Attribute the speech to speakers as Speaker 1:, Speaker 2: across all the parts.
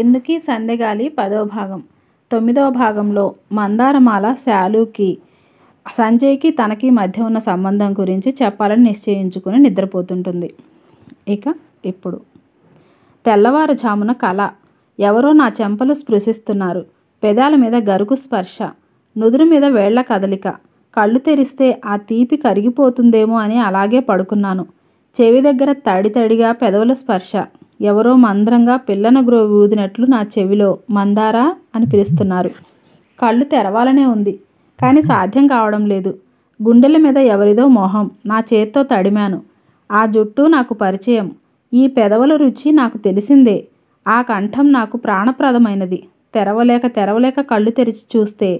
Speaker 1: ఎందుకీ సందెగాలి పదో భాగం తొమ్మిదవ భాగంలో మందారమాల శాలుకి సంజయ్కి తనకి మధ్య ఉన్న సంబంధం గురించి చెప్పాలని నిశ్చయించుకుని నిద్రపోతుంటుంది ఇక ఇప్పుడు తెల్లవారుజామున కళ ఎవరో నా చెంపలు స్పృశిస్తున్నారు పెదాల మీద గరుకు స్పర్శ నుదురు మీద వేళ్ల కదలిక కళ్ళు తెరిస్తే ఆ తీపి కరిగిపోతుందేమో అని అలాగే పడుకున్నాను చెవి దగ్గర తడి తడిగా పెదవుల స్పర్శ ఎవరో మందరంగా పిల్లన గ్రో ఊదినట్లు నా చెవిలో మందారా అని పిలుస్తున్నారు కళ్ళు తెరవాలనే ఉంది కానీ సాధ్యం కావడం లేదు గుండెల మీద ఎవరిదో మొహం నా చేత్తో తడిమాను ఆ జుట్టు నాకు పరిచయం ఈ పెదవుల రుచి నాకు తెలిసిందే ఆ కంఠం నాకు ప్రాణప్రదమైనది తెరవలేక తెరవలేక కళ్ళు తెరిచి చూస్తే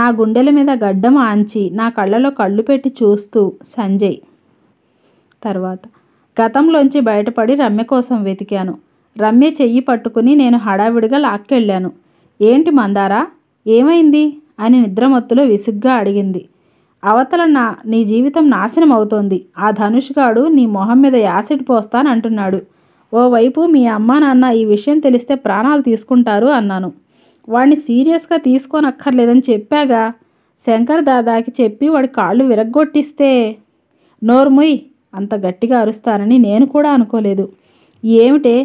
Speaker 1: నా గుండెల మీద గడ్డం ఆంచి నా కళ్ళలో కళ్ళు పెట్టి చూస్తూ సంజయ్ తర్వాత గతంలోంచి బయటపడి రమ్య కోసం వెతికాను రమ్య చెయ్యి పట్టుకుని నేను హడావిడిగా లాక్కెళ్ళాను ఏంటి మందారా ఏమైంది అని నిద్రమత్తులో విసుగ్గా అడిగింది అవతల నా నీ జీవితం నాశనం అవుతోంది ఆ ధనుష్గాడు నీ మొహం మీద యాసిడ్ పోస్తానంటున్నాడు ఓవైపు మీ అమ్మా నాన్న ఈ విషయం తెలిస్తే ప్రాణాలు తీసుకుంటారు అన్నాను వాడిని సీరియస్గా తీసుకోనక్కర్లేదని చెప్పాగా శంకర్ దాదాకి చెప్పి వాడి కాళ్ళు విరగ్గొట్టిస్తే నోర్ముయ్ అంత గట్టిగా అరుస్తానని నేను కూడా అనుకోలేదు ఏమిటే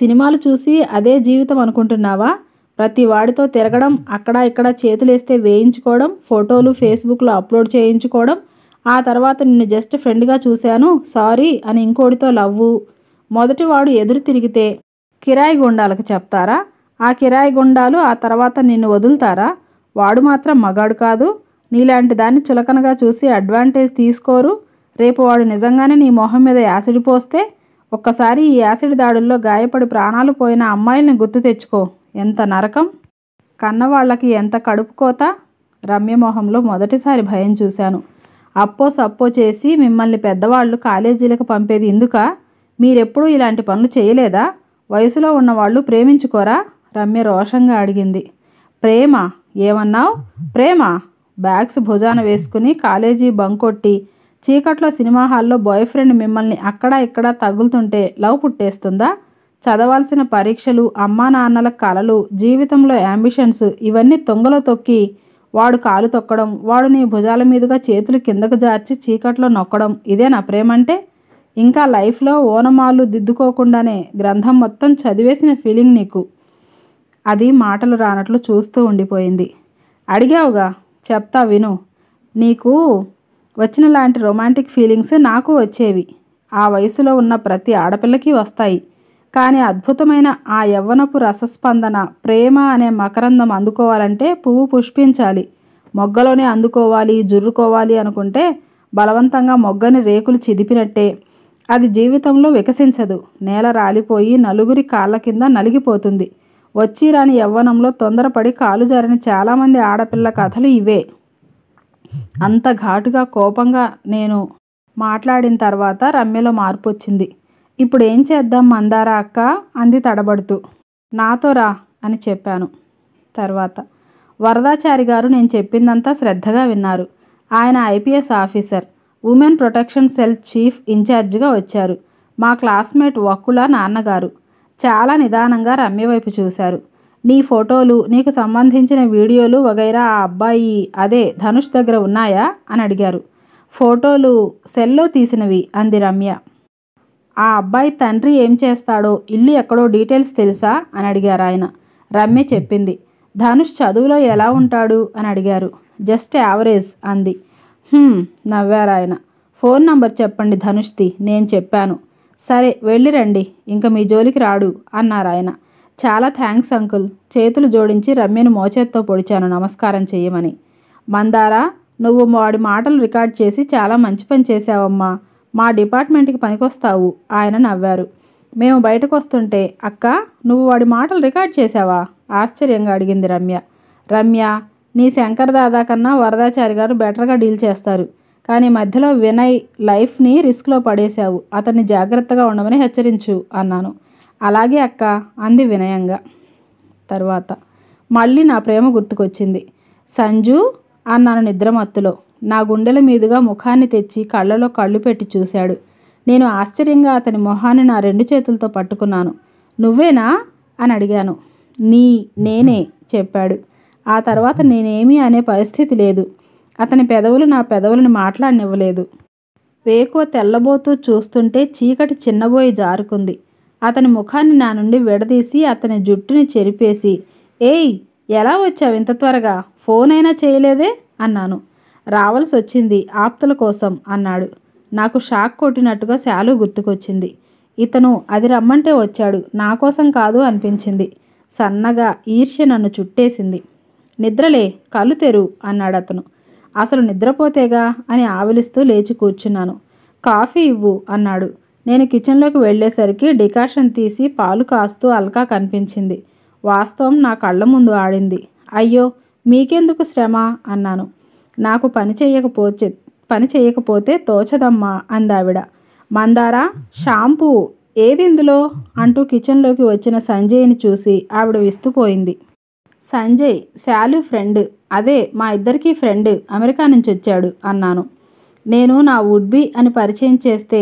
Speaker 1: సినిమాలు చూసి అదే జీవితం అనుకుంటున్నావా ప్రతి వాడితో తిరగడం అక్కడ ఇక్కడ చేతులేస్తే వేయించుకోవడం ఫోటోలు ఫేస్బుక్లో అప్లోడ్ చేయించుకోవడం ఆ తర్వాత నిన్ను జస్ట్ ఫ్రెండ్గా చూశాను సారీ అని ఇంకోటితో లవ్వు వాడు ఎదురు తిరిగితే కిరాయి గుండాలకు చెప్తారా ఆ కిరాయి గుండాలు ఆ తర్వాత నిన్ను వదులుతారా వాడు మాత్రం మగాడు కాదు నీలాంటి దాన్ని చులకనగా చూసి అడ్వాంటేజ్ తీసుకోరు రేపు వాడు నిజంగానే నీ మొహం మీద యాసిడ్ పోస్తే ఒక్కసారి ఈ యాసిడ్ దాడుల్లో గాయపడి ప్రాణాలు పోయిన అమ్మాయిల్ని గుర్తు తెచ్చుకో ఎంత నరకం కన్నవాళ్ళకి ఎంత కడుపుకోత రమ్యమోహంలో మొదటిసారి భయం చూశాను అప్పో సప్పో చేసి మిమ్మల్ని పెద్దవాళ్ళు కాలేజీలకు పంపేది ఎందుక మీరెప్పుడూ ఇలాంటి పనులు చేయలేదా వయసులో ఉన్నవాళ్ళు ప్రేమించుకోరా రమ్య రోషంగా అడిగింది ప్రేమ ఏమన్నావు ప్రేమ బ్యాగ్స్ భుజాన వేసుకుని కాలేజీ బంకొట్టి చీకట్లో సినిమా హాల్లో బాయ్ ఫ్రెండ్ మిమ్మల్ని అక్కడ ఇక్కడ తగులుతుంటే లవ్ పుట్టేస్తుందా చదవాల్సిన పరీక్షలు అమ్మా నాన్నల కలలు జీవితంలో యాంబిషన్స్ ఇవన్నీ తొంగలో తొక్కి వాడు కాలు తొక్కడం వాడు నీ భుజాల మీదుగా చేతులు కిందకు జార్చి చీకట్లో నొక్కడం ఇదే నా ప్రేమంటే ఇంకా లైఫ్లో ఓనమాలు దిద్దుకోకుండానే గ్రంథం మొత్తం చదివేసిన ఫీలింగ్ నీకు అది మాటలు రానట్లు చూస్తూ ఉండిపోయింది అడిగావుగా చెప్తా విను నీకు వచ్చిన లాంటి రొమాంటిక్ ఫీలింగ్స్ నాకు వచ్చేవి ఆ వయసులో ఉన్న ప్రతి ఆడపిల్లకి వస్తాయి కానీ అద్భుతమైన ఆ యవ్వనపు రసస్పందన ప్రేమ అనే మకరందం అందుకోవాలంటే పువ్వు పుష్పించాలి మొగ్గలోనే అందుకోవాలి జుర్రుకోవాలి అనుకుంటే బలవంతంగా మొగ్గని రేకులు చిదిపినట్టే అది జీవితంలో వికసించదు నేల రాలిపోయి నలుగురి కాళ్ళ కింద నలిగిపోతుంది వచ్చి రాని యవ్వనంలో తొందరపడి కాలు జారిన చాలామంది ఆడపిల్ల కథలు ఇవే అంత ఘాటుగా కోపంగా నేను మాట్లాడిన తర్వాత రమ్యలో మార్పు వచ్చింది ఇప్పుడు ఏం చేద్దాం మందారా అక్క అంది తడబడుతూ నాతో రా అని చెప్పాను తర్వాత వరదాచారి గారు నేను చెప్పిందంతా శ్రద్ధగా విన్నారు ఆయన IPS officer women protection cell chief ఇన్ఛార్జిగా వచ్చారు మా క్లాస్మేట్ వక్కుల నాన్నగారు చాలా నిదానంగా రమ్య వైపు చూశారు నీ ఫోటోలు నీకు సంబంధించిన వీడియోలు వగైరా ఆ అబ్బాయి అదే ధనుష్ దగ్గర ఉన్నాయా అని అడిగారు ఫోటోలు సెల్లో తీసినవి అంది రమ్య ఆ అబ్బాయి తండ్రి ఏం చేస్తాడో ఇల్లు ఎక్కడో డీటెయిల్స్ తెలుసా అని అడిగారు ఆయన రమ్య చెప్పింది ధనుష్ చదువులో ఎలా ఉంటాడు అని అడిగారు జస్ట్ యావరేజ్ అంది నవ్వారు ఆయన ఫోన్ నంబర్ చెప్పండి ధనుష్ది నేను చెప్పాను సరే వెళ్ళిరండి ఇంకా మీ జోలికి రాడు అన్నారు ఆయన చాలా థ్యాంక్స్ అంకుల్ చేతులు జోడించి రమ్యను మోచేత్తో పొడిచాను నమస్కారం చేయమని మందారా నువ్వు వాడి మాటలు రికార్డ్ చేసి చాలా మంచి పని చేశావమ్మా మా డిపార్ట్మెంట్కి పనికొస్తావు ఆయన నవ్వారు మేము బయటకు వస్తుంటే అక్క నువ్వు వాడి మాటలు రికార్డ్ చేశావా ఆశ్చర్యంగా అడిగింది రమ్య రమ్య నీ శంకర్ దాదా కన్నా వరదాచారి గారు బెటర్గా డీల్ చేస్తారు కానీ మధ్యలో వినయ్ లైఫ్ని రిస్క్లో పడేశావు అతన్ని జాగ్రత్తగా ఉండమని హెచ్చరించు అన్నాను అలాగే అక్క అంది వినయంగా తర్వాత మళ్ళీ నా ప్రేమ గుర్తుకొచ్చింది సంజు అన్నాను నిద్రమత్తులో నా గుండెల మీదుగా ముఖాన్ని తెచ్చి కళ్ళలో కళ్ళు పెట్టి చూశాడు నేను ఆశ్చర్యంగా అతని మొహాన్ని నా రెండు చేతులతో పట్టుకున్నాను నువ్వేనా అని అడిగాను నీ నేనే చెప్పాడు ఆ తర్వాత నేనేమీ అనే పరిస్థితి లేదు అతని పెదవులు నా పెదవులను మాట్లాడినివ్వలేదు వేకువ తెల్లబోతూ చూస్తుంటే చీకటి చిన్నబోయి జారుకుంది అతని ముఖాన్ని నా నుండి విడదీసి అతని జుట్టుని చెరిపేసి ఏయ్ ఎలా వచ్చావు ఇంత త్వరగా ఫోన్ అయినా చేయలేదే అన్నాను రావాల్సి వచ్చింది ఆప్తుల కోసం అన్నాడు నాకు షాక్ కొట్టినట్టుగా శాలు గుర్తుకొచ్చింది ఇతను అది రమ్మంటే వచ్చాడు నా కోసం కాదు అనిపించింది సన్నగా ఈర్ష్య నన్ను చుట్టేసింది నిద్రలే కళ్ళు తెరు అన్నాడు అతను అసలు నిద్రపోతేగా అని ఆవిలిస్తూ లేచి కూర్చున్నాను కాఫీ ఇవ్వు అన్నాడు నేను కిచెన్లోకి వెళ్ళేసరికి డికాషన్ తీసి పాలు కాస్తూ అల్కా కనిపించింది వాస్తవం నా కళ్ళ ముందు ఆడింది అయ్యో మీకెందుకు శ్రమ అన్నాను నాకు పని చేయకపోతే పని చేయకపోతే తోచదమ్మా అందావిడ మందారా షాంపూ ఏది ఇందులో అంటూ కిచెన్లోకి వచ్చిన సంజయ్ని చూసి ఆవిడ విస్తుపోయింది సంజయ్ శాలు ఫ్రెండ్ అదే మా ఇద్దరికీ ఫ్రెండ్ అమెరికా నుంచి వచ్చాడు అన్నాను నేను నా వుడ్బీ అని పరిచయం చేస్తే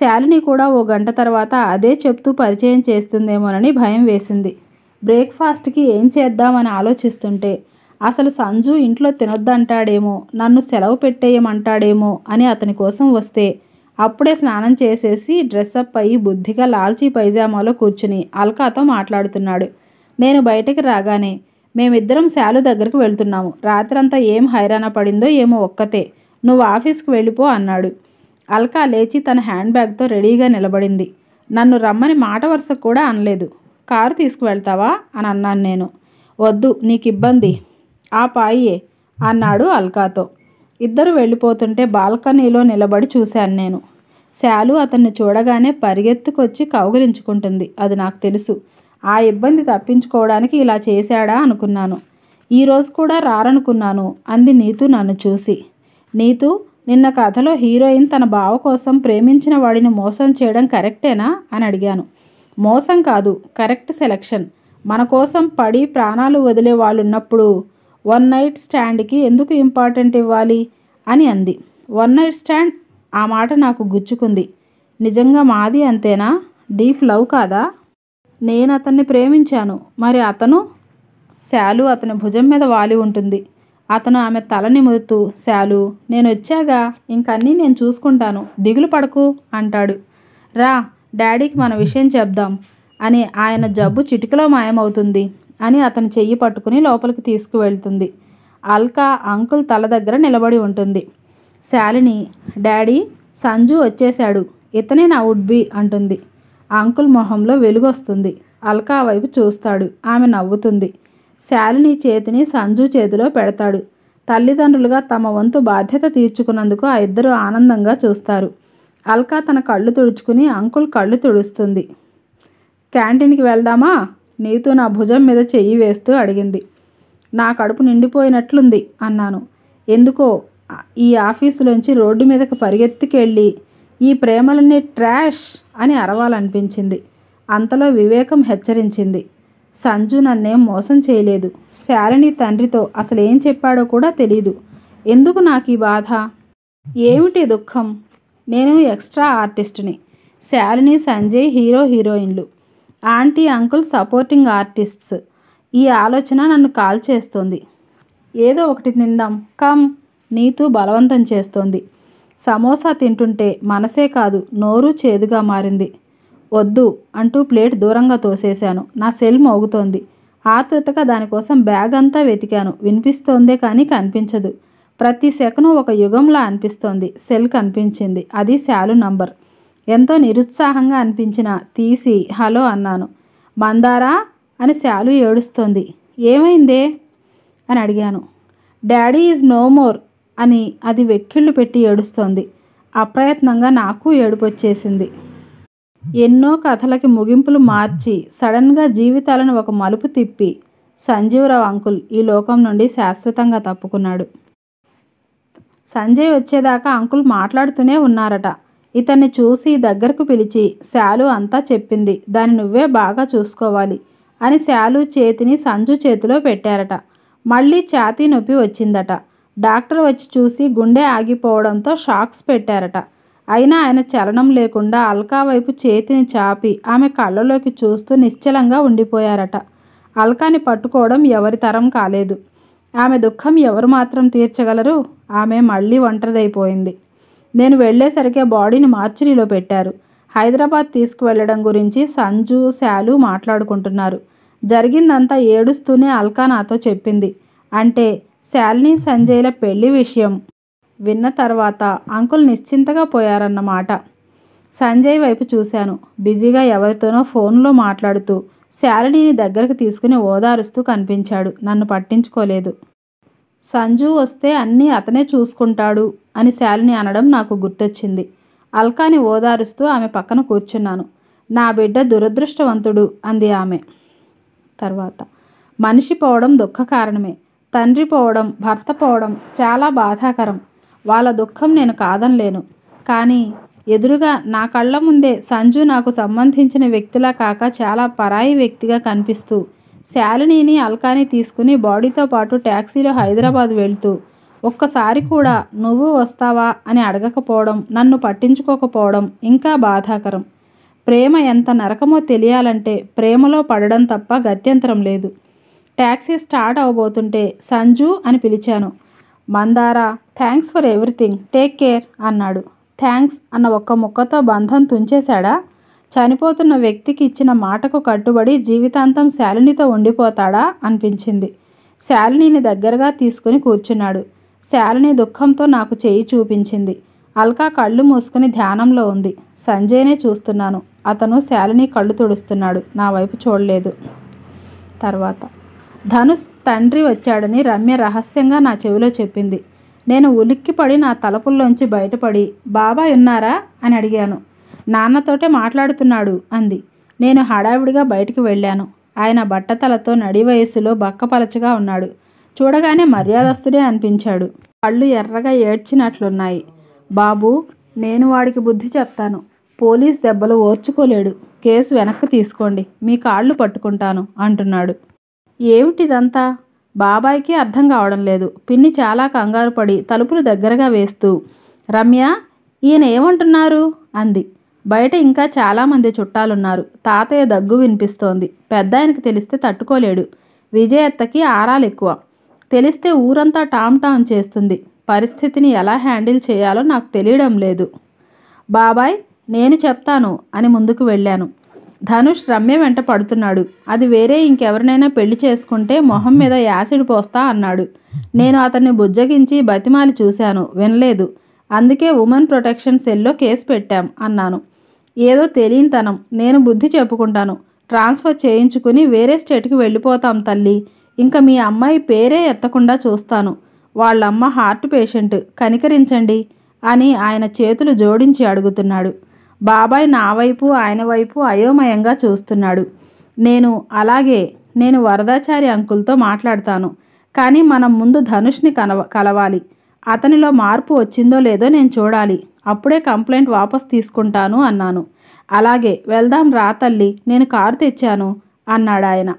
Speaker 1: శాలిని కూడా ఓ గంట తర్వాత అదే చెప్తూ పరిచయం చేస్తుందేమోనని భయం వేసింది బ్రేక్ఫాస్ట్కి ఏం చేద్దామని ఆలోచిస్తుంటే అసలు సంజు ఇంట్లో తినొద్దంటాడేమో నన్ను సెలవు పెట్టేయమంటాడేమో అని అతని కోసం వస్తే అప్పుడే స్నానం చేసేసి డ్రెస్అప్ అయ్యి బుద్ధిగా లాల్చీ పైజామాలో కూర్చుని అల్కాతో మాట్లాడుతున్నాడు నేను బయటకు రాగానే మేమిద్దరం శాలు దగ్గరకు వెళ్తున్నాము రాత్రంతా ఏం హైరాణ పడిందో ఏమో ఒక్కతే నువ్వు ఆఫీస్కి వెళ్ళిపో అన్నాడు అల్కా లేచి తన హ్యాండ్ బ్యాగ్తో రెడీగా నిలబడింది నన్ను రమ్మని మాట వరుస కూడా అనలేదు కారు తీసుకువెళ్తావా అని అన్నాను నేను వద్దు నీకు ఇబ్బంది ఆ పాయే అన్నాడు అల్కాతో ఇద్దరు వెళ్ళిపోతుంటే బాల్కనీలో నిలబడి చూశాను నేను శాలు అతన్ని చూడగానే పరిగెత్తుకొచ్చి కౌగిలించుకుంటుంది అది నాకు తెలుసు ఆ ఇబ్బంది తప్పించుకోవడానికి ఇలా చేశాడా అనుకున్నాను ఈరోజు కూడా రారనుకున్నాను అంది నీతు నన్ను చూసి నీతు నిన్న కథలో హీరోయిన్ తన బావ కోసం ప్రేమించిన వాడిని మోసం చేయడం కరెక్టేనా అని అడిగాను మోసం కాదు కరెక్ట్ సెలక్షన్ మన కోసం పడి ప్రాణాలు వదిలే వాళ్ళు ఉన్నప్పుడు వన్ నైట్ స్టాండ్కి ఎందుకు ఇంపార్టెంట్ ఇవ్వాలి అని అంది వన్ నైట్ స్టాండ్ ఆ మాట నాకు గుచ్చుకుంది నిజంగా మాది అంతేనా డీప్ లవ్ కాదా నేను అతన్ని ప్రేమించాను మరి అతను శాలు అతని భుజం మీద వాలి ఉంటుంది అతను ఆమె తల నిమురుతూ శాలు నేను వచ్చాగా ఇంకన్నీ నేను చూసుకుంటాను దిగులు పడకు అంటాడు రా డాడీకి మన విషయం చెప్దాం అని ఆయన జబ్బు చిటికలో మాయమవుతుంది అని అతను చెయ్యి పట్టుకుని లోపలికి తీసుకువెళ్తుంది అల్కా అంకుల్ తల దగ్గర నిలబడి ఉంటుంది శాలిని డాడీ సంజు వచ్చేశాడు ఇతనే నా ఉడ్బి అంటుంది అంకుల్ మొహంలో వెలుగొస్తుంది అల్కా వైపు చూస్తాడు ఆమె నవ్వుతుంది శాలిని చేతిని సంజు చేతిలో పెడతాడు తల్లిదండ్రులుగా తమ వంతు బాధ్యత తీర్చుకున్నందుకు ఆ ఇద్దరు ఆనందంగా చూస్తారు అల్కా తన కళ్ళు తుడుచుకుని అంకుల్ కళ్ళు తుడుస్తుంది క్యాంటీన్కి వెళ్దామా నీతో నా భుజం మీద చెయ్యి వేస్తూ అడిగింది నా కడుపు నిండిపోయినట్లుంది అన్నాను ఎందుకో ఈ ఆఫీసులోంచి రోడ్డు మీదకు పరిగెత్తికెళ్ళి ఈ ప్రేమలన్నీ ట్రాష్ అని అరవాలనిపించింది అంతలో వివేకం హెచ్చరించింది సంజు నన్నేం మోసం చేయలేదు శాలిని తండ్రితో అసలేం చెప్పాడో కూడా తెలీదు ఎందుకు నాకు ఈ బాధ ఏమిటి దుఃఖం నేను ఎక్స్ట్రా ఆర్టిస్ట్ని శాలిని సంజయ్ హీరో హీరోయిన్లు ఆంటీ అంకుల్ సపోర్టింగ్ ఆర్టిస్ట్స్ ఈ ఆలోచన నన్ను కాల్ చేస్తోంది ఏదో ఒకటి నిందాం కమ్ నీతూ బలవంతం చేస్తోంది సమోసా తింటుంటే మనసే కాదు నోరు చేదుగా మారింది వద్దు అంటూ ప్లేట్ దూరంగా తోసేశాను నా సెల్ మోగుతోంది ఆతృతగా దానికోసం బ్యాగ్ అంతా వెతికాను వినిపిస్తోందే కానీ కనిపించదు ప్రతి సెకను ఒక యుగంలా అనిపిస్తోంది సెల్ కనిపించింది అది శాలు నంబర్ ఎంతో నిరుత్సాహంగా అనిపించిన తీసి హలో అన్నాను మందారా అని శాలు ఏడుస్తోంది ఏమైందే అని అడిగాను డాడీ ఈజ్ నో మోర్ అని అది వెక్కిళ్ళు పెట్టి ఏడుస్తోంది అప్రయత్నంగా నాకు ఏడుపొచ్చేసింది ఎన్నో కథలకి ముగింపులు మార్చి సడన్గా జీవితాలను ఒక మలుపు తిప్పి సంజీవరావు అంకుల్ ఈ లోకం నుండి శాశ్వతంగా తప్పుకున్నాడు సంజయ్ వచ్చేదాకా అంకుల్ మాట్లాడుతూనే ఉన్నారట ఇతన్ని చూసి దగ్గరకు పిలిచి శాలు అంతా చెప్పింది దాన్ని నువ్వే బాగా చూసుకోవాలి అని శాలు చేతిని సంజు చేతిలో పెట్టారట మళ్ళీ ఛాతీ నొప్పి వచ్చిందట డాక్టర్ వచ్చి చూసి గుండె ఆగిపోవడంతో షాక్స్ పెట్టారట అయినా ఆయన చలనం లేకుండా అల్కా వైపు చేతిని చాపి ఆమె కళ్ళలోకి చూస్తూ నిశ్చలంగా ఉండిపోయారట అల్కాని పట్టుకోవడం ఎవరి తరం కాలేదు ఆమె దుఃఖం ఎవరు మాత్రం తీర్చగలరు ఆమె మళ్ళీ ఒంటరిదైపోయింది నేను వెళ్లేసరికే బాడీని మార్చిరీలో పెట్టారు హైదరాబాద్ తీసుకువెళ్లడం గురించి సంజు శాలు మాట్లాడుకుంటున్నారు జరిగిందంతా ఏడుస్తూనే అల్కా నాతో చెప్పింది అంటే శాలిని సంజయ్ల పెళ్లి విషయం విన్న తర్వాత అంకుల్ నిశ్చింతగా పోయారన్నమాట సంజయ్ వైపు చూశాను బిజీగా ఎవరితోనో ఫోన్లో మాట్లాడుతూ శాలినీని దగ్గరకు తీసుకుని ఓదారుస్తూ కనిపించాడు నన్ను పట్టించుకోలేదు సంజు వస్తే అన్నీ అతనే చూసుకుంటాడు అని శాలిని అనడం నాకు గుర్తొచ్చింది అల్కాని ఓదారుస్తూ ఆమె పక్కన కూర్చున్నాను నా బిడ్డ దురదృష్టవంతుడు అంది ఆమె తర్వాత మనిషి పోవడం దుఃఖ కారణమే తండ్రి పోవడం భర్త పోవడం చాలా బాధాకరం వాళ్ళ దుఃఖం నేను కాదనలేను కానీ ఎదురుగా నా కళ్ళ ముందే సంజు నాకు సంబంధించిన వ్యక్తిలా కాక చాలా పరాయి వ్యక్తిగా కనిపిస్తూ శాలినిని అల్కాని తీసుకుని బాడీతో పాటు ట్యాక్సీలో హైదరాబాద్ వెళ్తూ ఒక్కసారి కూడా నువ్వు వస్తావా అని అడగకపోవడం నన్ను పట్టించుకోకపోవడం ఇంకా బాధాకరం ప్రేమ ఎంత నరకమో తెలియాలంటే ప్రేమలో పడడం తప్ప గత్యంతరం లేదు ట్యాక్సీ స్టార్ట్ అవబోతుంటే సంజు అని పిలిచాను Mandara thanks for everything take care అన్నాడు థ్యాంక్స్ అన్న ఒక్క ముక్కతో బంధం తుంచేశాడా చనిపోతున్న వ్యక్తికి ఇచ్చిన మాటకు కట్టుబడి జీవితాంతం శాలినితో ఉండిపోతాడా అనిపించింది శాలినిని దగ్గరగా తీసుకుని కూర్చున్నాడు శాలిని దుఃఖంతో నాకు చేయి చూపించింది అల్కా కళ్ళు మూసుకుని ధ్యానంలో ఉంది సంజయ్నే చూస్తున్నాను అతను శాలిని కళ్ళు తుడుస్తున్నాడు నా వైపు చూడలేదు తర్వాత ధనుష్ తండ్రి వచ్చాడని రమ్య రహస్యంగా నా చెవిలో చెప్పింది నేను ఉలిక్కిపడి నా తలపుల్లోంచి బయటపడి బాబాయ్ ఉన్నారా అని అడిగాను నాన్నతోటే మాట్లాడుతున్నాడు అంది నేను హడావిడిగా బయటికి వెళ్ళాను ఆయన బట్టతలతో నడి వయస్సులో బక్కపలచగా ఉన్నాడు చూడగానే మర్యాదస్తుడే అనిపించాడు కళ్ళు ఎర్రగా ఏడ్చినట్లున్నాయి బాబు నేను వాడికి బుద్ధి చెప్తాను పోలీస్ దెబ్బలు ఓర్చుకోలేడు కేసు వెనక్కి తీసుకోండి మీ కాళ్ళు పట్టుకుంటాను అంటున్నాడు ఏమిటిదంతా బాబాయ్కి అర్థం కావడం లేదు పిన్ని చాలా కంగారు పడి తలుపులు దగ్గరగా వేస్తూ రమ్య ఈయన ఏమంటున్నారు అంది బయట ఇంకా చాలామంది చుట్టాలున్నారు తాతయ్య దగ్గు వినిపిస్తోంది పెద్ద ఆయనకి తెలిస్తే తట్టుకోలేడు విజయత్తకి ఆరాలు ఎక్కువ తెలిస్తే ఊరంతా టామ్ టామ్ చేస్తుంది పరిస్థితిని ఎలా హ్యాండిల్ చేయాలో నాకు తెలియడం లేదు బాబాయ్ నేను చెప్తాను అని ముందుకు వెళ్ళాను ధనుష్ రమ్య వెంట పడుతున్నాడు అది వేరే ఇంకెవరినైనా పెళ్లి చేసుకుంటే మొహం మీద యాసిడ్ పోస్తా అన్నాడు నేను అతన్ని బుజ్జగించి బతిమాలి చూశాను వినలేదు అందుకే ఉమెన్ ప్రొటెక్షన్ సెల్లో కేసు పెట్టాం అన్నాను ఏదో తెలియనితనం నేను బుద్ధి చెప్పుకుంటాను ట్రాన్స్ఫర్ చేయించుకుని వేరే స్టేట్కి వెళ్ళిపోతాం తల్లి ఇంకా మీ అమ్మాయి పేరే ఎత్తకుండా చూస్తాను వాళ్ళమ్మ హార్ట్ పేషెంట్ కనికరించండి అని ఆయన చేతులు జోడించి అడుగుతున్నాడు బాబాయ్ నా వైపు ఆయన వైపు అయోమయంగా చూస్తున్నాడు నేను అలాగే నేను వరదాచారి అంకుల్తో మాట్లాడతాను కానీ మనం ముందు ధనుష్ని కలవ కలవాలి అతనిలో మార్పు వచ్చిందో లేదో నేను చూడాలి అప్పుడే కంప్లైంట్ వాపస్ తీసుకుంటాను అన్నాను అలాగే వెళ్దాం రా తల్లి నేను కారు తెచ్చాను అన్నాడు ఆయన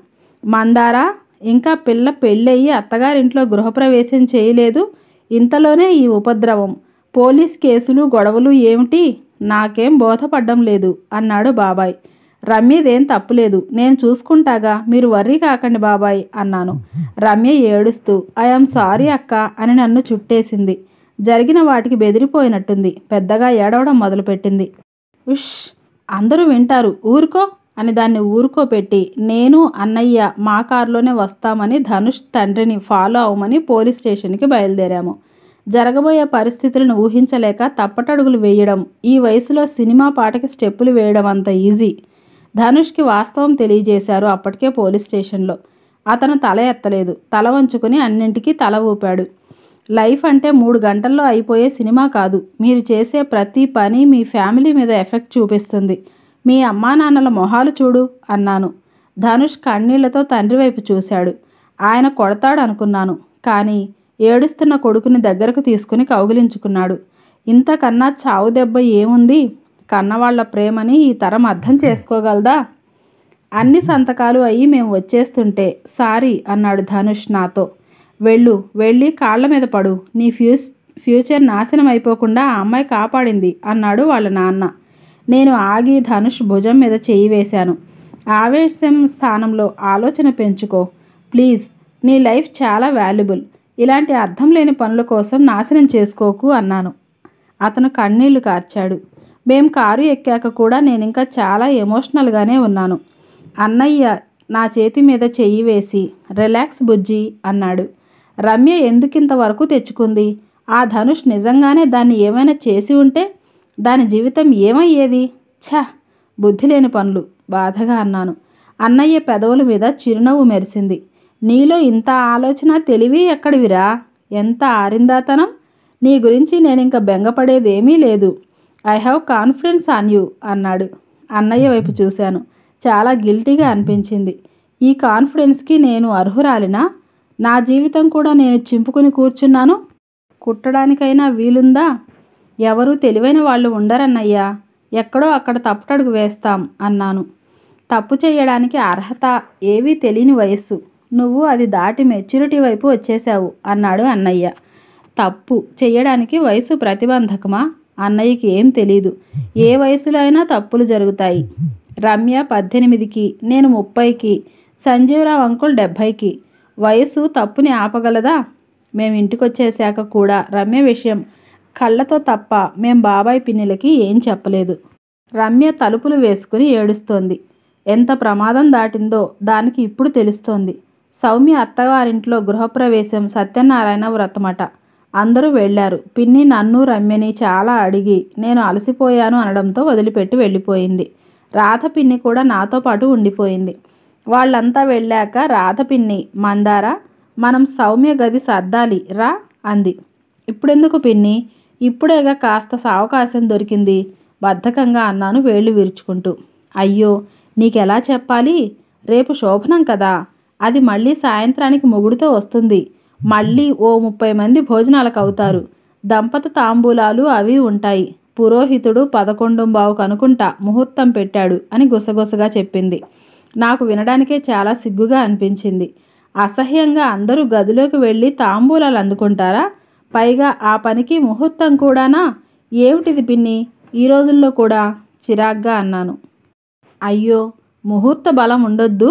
Speaker 1: మందారా ఇంకా పిల్ల పెళ్ళయ్యి అత్తగారింట్లో గృహప్రవేశం చేయలేదు ఇంతలోనే ఈ ఉపద్రవం పోలీస్ కేసులు గొడవలు ఏమిటి నాకేం బోధపడ్డం లేదు అన్నాడు బాబాయ్ రమ్యదేం తప్పులేదు నేను చూసుకుంటాగా మీరు వర్రీ కాకండి బాబాయ్ అన్నాను రమ్య ఏడుస్తూ ఐఎమ్ సారీ అక్క అని నన్ను చుట్టేసింది జరిగిన వాటికి బెదిరిపోయినట్టుంది పెద్దగా ఏడవడం మొదలుపెట్టింది ఉష్ అందరూ వింటారు ఊరుకో అని దాన్ని ఊరుకోపెట్టి నేను అన్నయ్య మా కారులోనే వస్తామని ధనుష్ తండ్రిని ఫాలో అవ్వమని పోలీస్ స్టేషన్కి బయలుదేరాము జరగబోయే పరిస్థితులను ఊహించలేక తప్పటడుగులు వేయడం ఈ వయసులో సినిమా పాటకి స్టెప్పులు వేయడం అంత ఈజీ ధనుష్కి వాస్తవం తెలియజేశారు అప్పటికే పోలీస్ స్టేషన్లో అతను తల ఎత్తలేదు తల వంచుకుని అన్నింటికీ తల ఊపాడు లైఫ్ అంటే మూడు గంటల్లో అయిపోయే సినిమా కాదు మీరు చేసే ప్రతి పని మీ ఫ్యామిలీ మీద ఎఫెక్ట్ చూపిస్తుంది మీ అమ్మా నాన్నల మొహాలు చూడు అన్నాను ధనుష్ కన్నీళ్లతో తండ్రి వైపు చూశాడు ఆయన కొడతాడు అనుకున్నాను కానీ ఏడుస్తున్న కొడుకుని దగ్గరకు తీసుకుని కౌగిలించుకున్నాడు ఇంతకన్నా చావు దెబ్బ ఏముంది కన్నవాళ్ల ప్రేమని ఈ తరం అర్థం చేసుకోగలదా అన్ని సంతకాలు అయ్యి మేము వచ్చేస్తుంటే సారీ అన్నాడు ధనుష్ నాతో వెళ్ళు వెళ్ళి కాళ్ల మీద పడు నీ ఫ్యూస్ ఫ్యూచర్ నాశనం అయిపోకుండా ఆ అమ్మాయి కాపాడింది అన్నాడు వాళ్ళ నాన్న నేను ఆగి ధనుష్ భుజం మీద చేయి వేశాను ఆవేశం స్థానంలో ఆలోచన పెంచుకో ప్లీజ్ నీ లైఫ్ చాలా వాల్యుబుల్ ఇలాంటి అర్థం లేని పనుల కోసం నాశనం చేసుకోకు అన్నాను అతను కన్నీళ్లు కార్చాడు మేం కారు ఎక్కాక కూడా నేను ఇంకా చాలా ఎమోషనల్గానే ఉన్నాను అన్నయ్య నా చేతి మీద చెయ్యి వేసి రిలాక్స్ బుజ్జి అన్నాడు రమ్య ఎందుకింతవరకు తెచ్చుకుంది ఆ ధనుష్ నిజంగానే దాన్ని ఏమైనా చేసి ఉంటే దాని జీవితం ఏమయ్యేది ఛ బుద్ధి లేని పనులు బాధగా అన్నాను అన్నయ్య పెదవుల మీద చిరునవ్వు మెరిసింది నీలో ఇంత ఆలోచన తెలివి ఎక్కడివిరా ఎంత ఆరిందాతనం నీ గురించి నేను ఇంకా బెంగపడేదేమీ లేదు I have confidence on you అన్నాడు అన్నయ్య వైపు చూశాను చాలా గిల్టీగా అనిపించింది ఈ కాన్ఫిడెన్స్కి నేను అర్హురాలినా నా జీవితం కూడా నేను చింపుకుని కూర్చున్నాను కుట్టడానికైనా వీలుందా ఎవరు తెలివైన వాళ్ళు ఉండరన్నయ్యా ఎక్కడో అక్కడ తప్పుటడుగు వేస్తాం అన్నాను తప్పు చేయడానికి అర్హత ఏవీ తెలియని వయస్సు నువ్వు అది దాటి మెచ్యూరిటీ వైపు వచ్చేశావు అన్నాడు అన్నయ్య తప్పు చేయడానికి వయసు ప్రతిబంధకమా అన్నయ్యకి ఏం తెలీదు ఏ వయసులో అయినా తప్పులు జరుగుతాయి రమ్య పద్దెనిమిదికి నేను ముప్పైకి సంజీవరావు అంకుల్ డెబ్భైకి వయసు తప్పుని ఆపగలదా మేము ఇంటికొచ్చేశాక కూడా రమ్య విషయం కళ్ళతో తప్ప మేం బాబాయ్ పిన్నిలకి ఏం చెప్పలేదు రమ్య తలుపులు వేసుకుని ఏడుస్తోంది ఎంత ప్రమాదం దాటిందో దానికి ఇప్పుడు తెలుస్తోంది సౌమ్య అత్తగారింట్లో గృహప్రవేశం సత్యనారాయణ వ్రతమట అందరూ వెళ్ళారు పిన్ని నన్ను రమ్యని చాలా అడిగి నేను అలసిపోయాను అనడంతో వదిలిపెట్టి వెళ్ళిపోయింది రాధ పిన్ని కూడా నాతో పాటు ఉండిపోయింది వాళ్ళంతా వెళ్ళాక రాధ పిన్ని మందార మనం సౌమ్య గది సర్దాలి రా అంది ఇప్పుడెందుకు పిన్ని ఇప్పుడేగా కాస్త సావకాశం దొరికింది బద్ధకంగా అన్నాను వేళ్ళు విరుచుకుంటూ అయ్యో నీకెలా చెప్పాలి రేపు శోభనం కదా అది మళ్ళీ సాయంత్రానికి మొగుడుతో వస్తుంది మళ్ళీ ఓ ముప్పై మంది భోజనాలకు అవుతారు దంపత తాంబూలాలు అవి ఉంటాయి పురోహితుడు పదకొండుంబావు కనుకుంటా ముహూర్తం పెట్టాడు అని గుసగుసగా చెప్పింది నాకు వినడానికే చాలా సిగ్గుగా అనిపించింది అసహ్యంగా అందరూ గదిలోకి వెళ్ళి తాంబూలాలు అందుకుంటారా పైగా ఆ పనికి ముహూర్తం కూడానా ఏమిటిది పిన్ని ఈ రోజుల్లో కూడా చిరాగ్గా అన్నాను అయ్యో ముహూర్త బలం ఉండొద్దు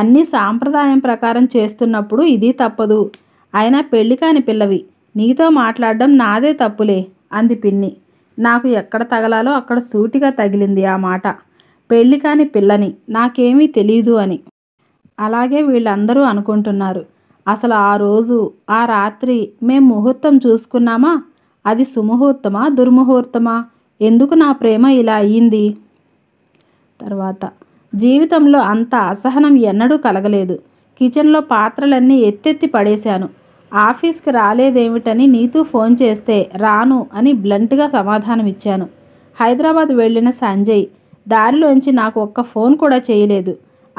Speaker 1: అన్నీ సాంప్రదాయం ప్రకారం చేస్తున్నప్పుడు ఇది తప్పదు అయినా పెళ్లి కాని పిల్లవి నీతో మాట్లాడడం నాదే తప్పులే అంది పిన్ని నాకు ఎక్కడ తగలాలో అక్కడ సూటిగా తగిలింది ఆ మాట పెళ్లి కాని పిల్లని నాకేమీ తెలీదు అని అలాగే వీళ్ళందరూ అనుకుంటున్నారు అసలు ఆ రోజు ఆ రాత్రి మేం ముహూర్తం చూసుకున్నామా అది సుముహూర్తమా దుర్ముహూర్తమా ఎందుకు నా ప్రేమ ఇలా అయ్యింది తర్వాత జీవితంలో అంత అసహనం ఎన్నడూ కలగలేదు కిచెన్లో పాత్రలన్నీ ఎత్తెత్తి పడేశాను ఆఫీస్కి రాలేదేమిటని నీతూ ఫోన్ చేస్తే రాను అని బ్లంట్గా సమాధానమిచ్చాను హైదరాబాద్ వెళ్ళిన సంజయ్ దారిలోంచి నాకు ఒక్క ఫోన్ కూడా చేయలేదు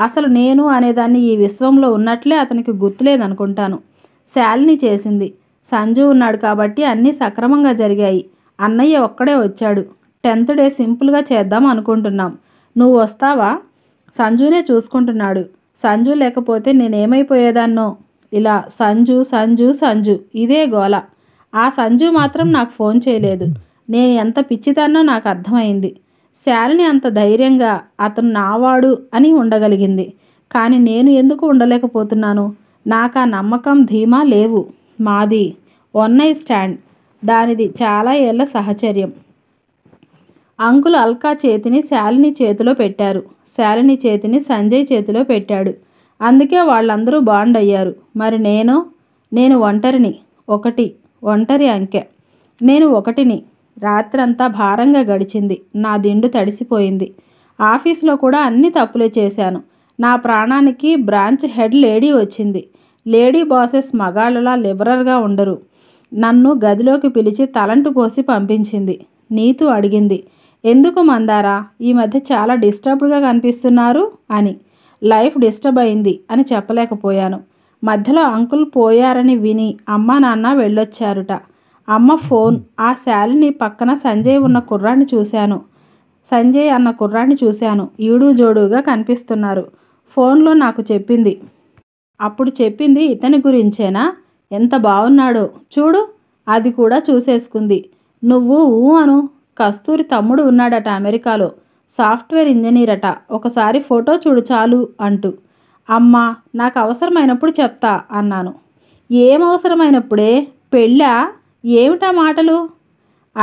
Speaker 1: అసలు నేను అనేదాన్ని ఈ విశ్వంలో ఉన్నట్లే అతనికి గుర్తులేదనుకుంటాను శాలిని చేసింది సంజు ఉన్నాడు కాబట్టి అన్నీ సక్రమంగా జరిగాయి అన్నయ్య ఒక్కడే వచ్చాడు టెన్త్ డే సింపుల్గా చేద్దాం అనుకుంటున్నాం నువ్వు వస్తావా సంజునే చూసుకుంటున్నాడు సంజు లేకపోతే నేనేమైపోయేదాన్నో ఇలా సంజు సంజు సంజు ఇదే గోల ఆ సంజు మాత్రం నాకు ఫోన్ చేయలేదు నేను ఎంత పిచ్చిదాన్నో నాకు అర్థమైంది శాలిని అంత ధైర్యంగా అతను నావాడు అని ఉండగలిగింది కానీ నేను ఎందుకు ఉండలేకపోతున్నాను నాకు ఆ నమ్మకం ధీమా లేవు మాది వన్ నైట్ స్టాండ్ దానిది చాలా ఏళ్ళ సహచర్యం అంకుల్ అల్కా చేతిని శాలిని చేతిలో పెట్టారు శాలిని చేతిని సంజయ్ చేతిలో పెట్టాడు అందుకే వాళ్ళందరూ బాండ్ అయ్యారు మరి నేను నేను ఒంటరిని ఒకటి ఒంటరి అంకె నేను ఒకటిని రాత్రంతా భారంగా గడిచింది నా దిండు తడిసిపోయింది ఆఫీస్లో కూడా అన్ని తప్పులే చేశాను నా ప్రాణానికి బ్రాంచ్ హెడ్ లేడీ వచ్చింది లేడీ బాసెస్ మగాళ్ళలా లిబరల్గా ఉండరు నన్ను గదిలోకి పిలిచి తలంటు పోసి పంపించింది నీతు అడిగింది ఎందుకు మందారా ఈ మధ్య చాలా డిస్టర్బ్డ్గా కనిపిస్తున్నారు అని లైఫ్ డిస్టర్బ్ అయింది అని చెప్పలేకపోయాను మధ్యలో అంకుల్ పోయారని విని అమ్మ నాన్న వెళ్ళొచ్చారుట అమ్మ ఫోన్ ఆ శాలిని పక్కన సంజయ్ ఉన్న కుర్రాన్ని చూశాను సంజయ్ అన్న కుర్రాన్ని చూశాను ఈడు జోడుగా కనిపిస్తున్నారు ఫోన్లో నాకు చెప్పింది అప్పుడు చెప్పింది ఇతని గురించేనా ఎంత బాగున్నాడో చూడు అది కూడా చూసేసుకుంది నువ్వు ఊ అను కస్తూరి తమ్ముడు ఉన్నాడట అమెరికాలో సాఫ్ట్వేర్ ఇంజనీర్ అట ఒకసారి ఫోటో చూడు చాలు అంటూ అమ్మా నాకు అవసరమైనప్పుడు చెప్తా అన్నాను ఏం అవసరమైనప్పుడే పెళ్ళా ఏమిటా మాటలు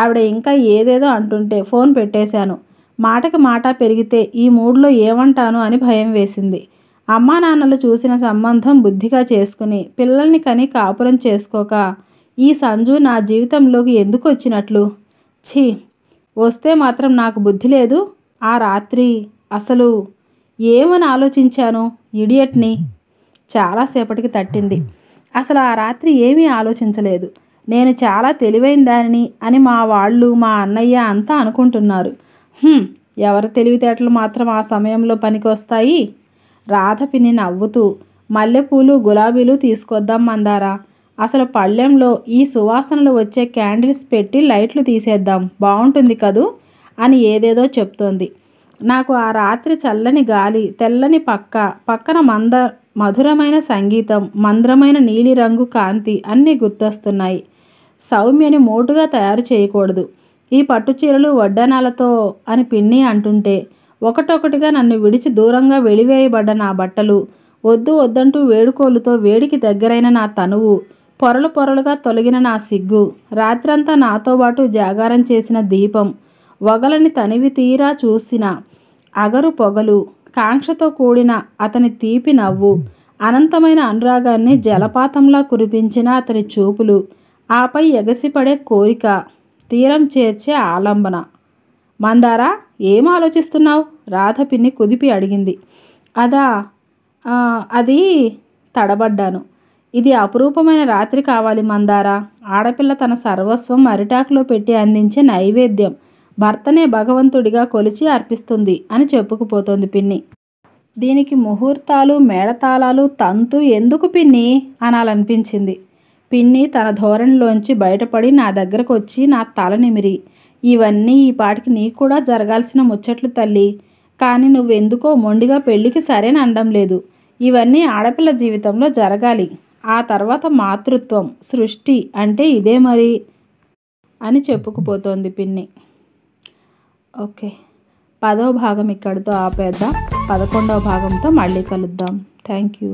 Speaker 1: ఆవిడ ఇంకా ఏదేదో అంటుంటే ఫోన్ పెట్టేశాను మాటకి మాట పెరిగితే ఈ మూడ్లో ఏమంటాను అని భయం వేసింది అమ్మా నాన్నలు చూసిన సంబంధం బుద్ధిగా చేసుకుని పిల్లల్ని కని కాపురం చేసుకోక ఈ సంజు నా జీవితంలోకి ఎందుకు వచ్చినట్లు ఛీ వస్తే మాత్రం నాకు బుద్ధి లేదు ఆ రాత్రి అసలు ఏమని ఆలోచించాను ఇడియట్ని చాలాసేపటికి తట్టింది అసలు ఆ రాత్రి ఏమీ ఆలోచించలేదు నేను చాలా తెలివైన దానిని అని మా వాళ్ళు మా అన్నయ్య అంతా అనుకుంటున్నారు ఎవరి తెలివితేటలు మాత్రం ఆ సమయంలో పనికి వస్తాయి రాధపిని నవ్వుతూ మల్లెపూలు గులాబీలు తీసుకొద్దాం మందారా అసలు పళ్ళెంలో ఈ సువాసనలు వచ్చే క్యాండిల్స్ పెట్టి లైట్లు తీసేద్దాం బాగుంటుంది కదూ అని ఏదేదో చెప్తోంది నాకు ఆ రాత్రి చల్లని గాలి తెల్లని పక్క పక్కన మంద మధురమైన సంగీతం మంద్రమైన నీలిరంగు కాంతి అన్నీ గుర్తొస్తున్నాయి సౌమ్యని మోటుగా తయారు చేయకూడదు ఈ పట్టుచీరలు వడ్డనాలతో అని పిన్ని అంటుంటే ఒకటొకటిగా నన్ను విడిచి దూరంగా వెలివేయబడ్డ నా బట్టలు వద్దు వద్దంటూ వేడుకోలుతో వేడికి దగ్గరైన నా తనువు పొరలు పొరలుగా తొలగిన నా సిగ్గు రాత్రంతా నాతో పాటు జాగారం చేసిన దీపం వగలని తనివి తీరా చూసిన అగరు పొగలు కాంక్షతో కూడిన అతని తీపి నవ్వు అనంతమైన అనురాగాన్ని జలపాతంలా కురిపించిన అతని చూపులు ఆపై ఎగసిపడే కోరిక తీరం చేర్చే ఆలంబన మందారా ఏం ఆలోచిస్తున్నావు రాధపిన్ని పిన్ని కుదిపి అడిగింది అదా అది తడబడ్డాను ఇది అపురూపమైన రాత్రి కావాలి మందారా ఆడపిల్ల తన సర్వస్వం అరిటాకులో పెట్టి అందించే నైవేద్యం భర్తనే భగవంతుడిగా కొలిచి అర్పిస్తుంది అని చెప్పుకుపోతోంది పిన్ని దీనికి ముహూర్తాలు మేడతాళాలు తంతు ఎందుకు పిన్ని అనాలనిపించింది పిన్ని తన ధోరణిలోంచి బయటపడి నా దగ్గరకు వచ్చి నా తల నిమిరి ఇవన్నీ ఈ పాటికి నీకు కూడా జరగాల్సిన ముచ్చట్లు తల్లి కానీ నువ్వెందుకో మొండిగా పెళ్ళికి సరేననడం లేదు ఇవన్నీ ఆడపిల్ల జీవితంలో జరగాలి ఆ తర్వాత మాతృత్వం సృష్టి అంటే ఇదే మరి అని చెప్పుకుపోతోంది పిన్ని ఓకే పదవ భాగం ఇక్కడితో ఆపేద్దాం పదకొండవ భాగంతో మళ్ళీ కలుద్దాం థ్యాంక్ యూ